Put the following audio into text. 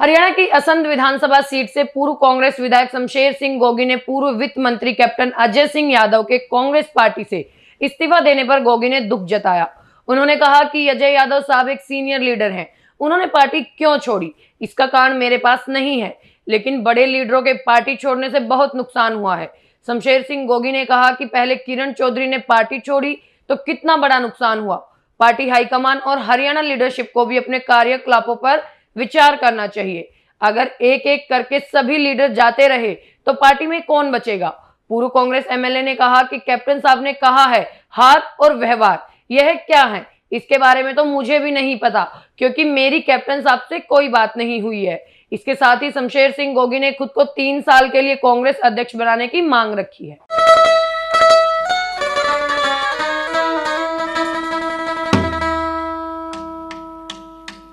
हरियाणा की असंत विधानसभा सीट से पूर्व कांग्रेस विधायक शमशेर सिंह गोगी ने पूर्व वित्त मंत्री कैप्टन अजय सिंह यादव के कांग्रेस पार्टी से इस्तीफा देने पर गोगी ने दुख जताया उन्होंने कहा कि अजय यादव साहब एक सीनियर लीडर हैं उन्होंने पार्टी क्यों छोड़ी इसका कारण मेरे पास नहीं है लेकिन बड़े लीडरों के पार्टी छोड़ने से बहुत नुकसान हुआ है शमशेर सिंह गोगी ने कहा कि पहले किरण चौधरी ने पार्टी छोड़ी तो कितना बड़ा नुकसान हुआ पार्टी हाईकमान और हरियाणा लीडरशिप को भी अपने कार्यकलापों पर विचार करना चाहिए अगर एक एक करके सभी लीडर जाते रहे तो पार्टी में कौन बचेगा पूर्व कांग्रेस एमएलए ने कहा कि कैप्टन साहब ने कहा है हाथ और व्यवहार यह क्या है इसके बारे में तो मुझे भी नहीं पता क्योंकि मेरी कैप्टन साहब से कोई बात नहीं हुई है इसके साथ ही शमशेर सिंह गोगी ने खुद को तीन साल के लिए कांग्रेस अध्यक्ष बनाने की मांग रखी है